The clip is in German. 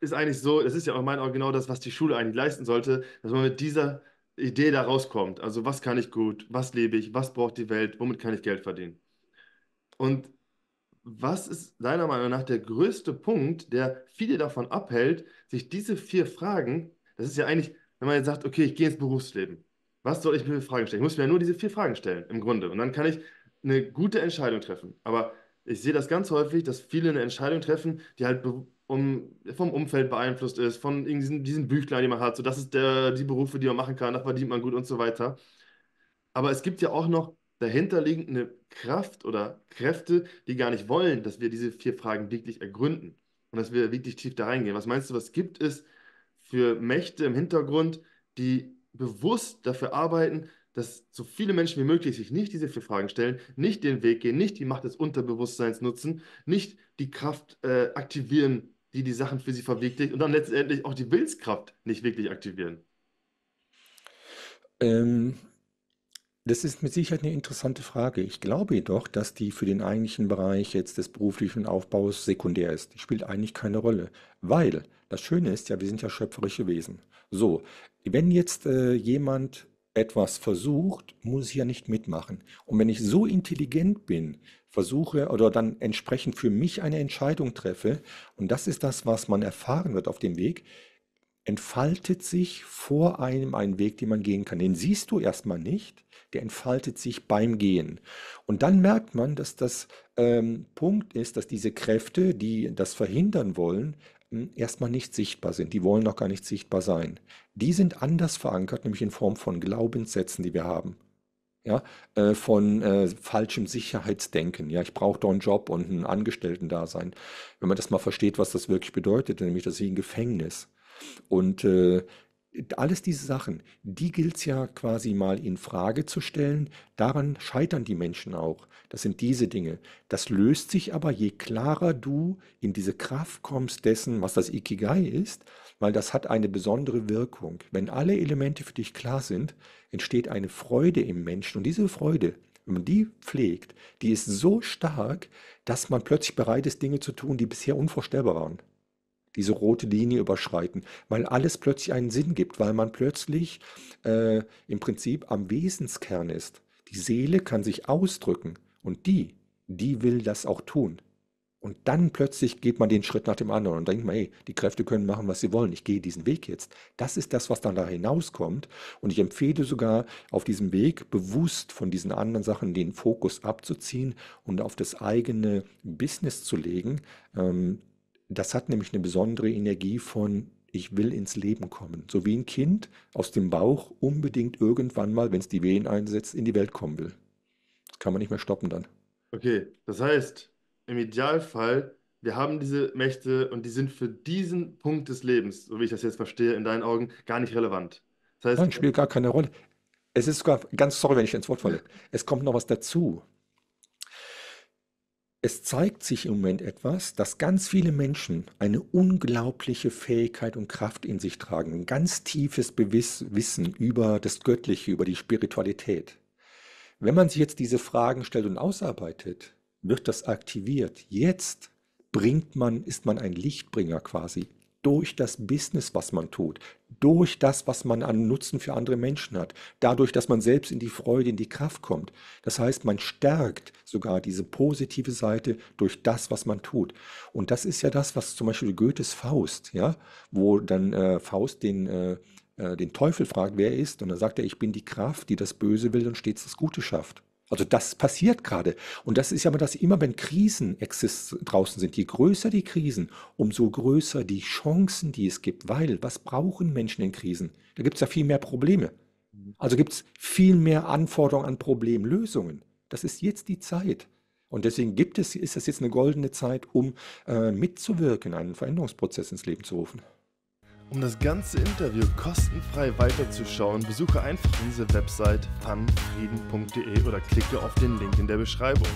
ist eigentlich so, das ist ja auch mein auch genau das, was die Schule eigentlich leisten sollte, dass man mit dieser Idee da rauskommt. Also was kann ich gut, was lebe ich, was braucht die Welt, womit kann ich Geld verdienen. Und was ist deiner Meinung nach der größte Punkt, der viele davon abhält, sich diese vier Fragen, das ist ja eigentlich, wenn man jetzt sagt, okay, ich gehe ins Berufsleben, was soll ich mir für Fragen stellen? Ich muss mir ja nur diese vier Fragen stellen im Grunde und dann kann ich eine gute Entscheidung treffen. Aber ich sehe das ganz häufig, dass viele eine Entscheidung treffen, die halt um, vom Umfeld beeinflusst ist, von diesen, diesen Büchlein, die man hat. So, das ist der, die Berufe, die man machen kann, da verdient man gut und so weiter. Aber es gibt ja auch noch dahinterliegende Kraft oder Kräfte, die gar nicht wollen, dass wir diese vier Fragen wirklich ergründen und dass wir wirklich tief da reingehen. Was meinst du, was gibt es für Mächte im Hintergrund, die bewusst dafür arbeiten, dass so viele Menschen wie möglich sich nicht diese vier Fragen stellen, nicht den Weg gehen, nicht die Macht des Unterbewusstseins nutzen, nicht die Kraft äh, aktivieren, die die Sachen für sie verwirklicht und dann letztendlich auch die Willenskraft nicht wirklich aktivieren? Ähm, das ist mit Sicherheit eine interessante Frage. Ich glaube jedoch, dass die für den eigentlichen Bereich jetzt des beruflichen Aufbaus sekundär ist. Die spielt eigentlich keine Rolle, weil das Schöne ist ja, wir sind ja schöpferische Wesen. So, wenn jetzt äh, jemand etwas versucht, muss ich ja nicht mitmachen. Und wenn ich so intelligent bin, versuche oder dann entsprechend für mich eine Entscheidung treffe, und das ist das, was man erfahren wird auf dem Weg, entfaltet sich vor einem ein Weg, den man gehen kann. Den siehst du erstmal nicht, der entfaltet sich beim Gehen. Und dann merkt man, dass das ähm, Punkt ist, dass diese Kräfte, die das verhindern wollen, erstmal nicht sichtbar sind. Die wollen noch gar nicht sichtbar sein. Die sind anders verankert, nämlich in Form von Glaubenssätzen, die wir haben. Ja, äh, von äh, falschem Sicherheitsdenken. Ja, ich brauche doch einen Job und einen Angestellten-Dasein. Wenn man das mal versteht, was das wirklich bedeutet, nämlich das ist ein Gefängnis. Und äh, alles diese Sachen, die gilt es ja quasi mal in Frage zu stellen. Daran scheitern die Menschen auch. Das sind diese Dinge. Das löst sich aber, je klarer du in diese Kraft kommst dessen, was das Ikigai ist, weil das hat eine besondere Wirkung. Wenn alle Elemente für dich klar sind, entsteht eine Freude im Menschen. Und diese Freude, wenn man die pflegt, die ist so stark, dass man plötzlich bereit ist, Dinge zu tun, die bisher unvorstellbar waren diese rote Linie überschreiten, weil alles plötzlich einen Sinn gibt, weil man plötzlich äh, im Prinzip am Wesenskern ist. Die Seele kann sich ausdrücken und die, die will das auch tun. Und dann plötzlich geht man den Schritt nach dem anderen und denkt man, hey, die Kräfte können machen, was sie wollen. Ich gehe diesen Weg jetzt. Das ist das, was dann da hinauskommt. Und ich empfehle sogar, auf diesem Weg bewusst von diesen anderen Sachen den Fokus abzuziehen und auf das eigene Business zu legen, ähm, das hat nämlich eine besondere Energie von ich will ins Leben kommen. So wie ein Kind aus dem Bauch unbedingt irgendwann mal, wenn es die Wehen einsetzt, in die Welt kommen will. Das kann man nicht mehr stoppen dann. Okay, das heißt, im Idealfall, wir haben diese Mächte und die sind für diesen Punkt des Lebens, so wie ich das jetzt verstehe, in deinen Augen gar nicht relevant. Das heißt, Nein, spielt gar keine Rolle. Es ist sogar, ganz sorry, wenn ich ins Wort falle, es kommt noch was dazu. Es zeigt sich im Moment etwas, dass ganz viele Menschen eine unglaubliche Fähigkeit und Kraft in sich tragen, ein ganz tiefes Bewiss Wissen über das Göttliche, über die Spiritualität. Wenn man sich jetzt diese Fragen stellt und ausarbeitet, wird das aktiviert. Jetzt bringt man, ist man ein Lichtbringer quasi durch das Business, was man tut, durch das, was man an Nutzen für andere Menschen hat, dadurch, dass man selbst in die Freude, in die Kraft kommt. Das heißt, man stärkt sogar diese positive Seite durch das, was man tut. Und das ist ja das, was zum Beispiel Goethes Faust, ja, wo dann äh, Faust den äh, äh den Teufel fragt, wer er ist, und dann sagt er, ich bin die Kraft, die das Böse will und stets das Gute schafft. Also das passiert gerade. Und das ist ja immer das, immer wenn Krisen draußen sind, je größer die Krisen, umso größer die Chancen, die es gibt. Weil, was brauchen Menschen in Krisen? Da gibt es ja viel mehr Probleme. Also gibt es viel mehr Anforderungen an Problemlösungen. Das ist jetzt die Zeit. Und deswegen gibt es, ist das jetzt eine goldene Zeit, um äh, mitzuwirken, einen Veränderungsprozess ins Leben zu rufen. Um das ganze Interview kostenfrei weiterzuschauen, besuche einfach unsere Website fanfrieden.de oder klicke auf den Link in der Beschreibung.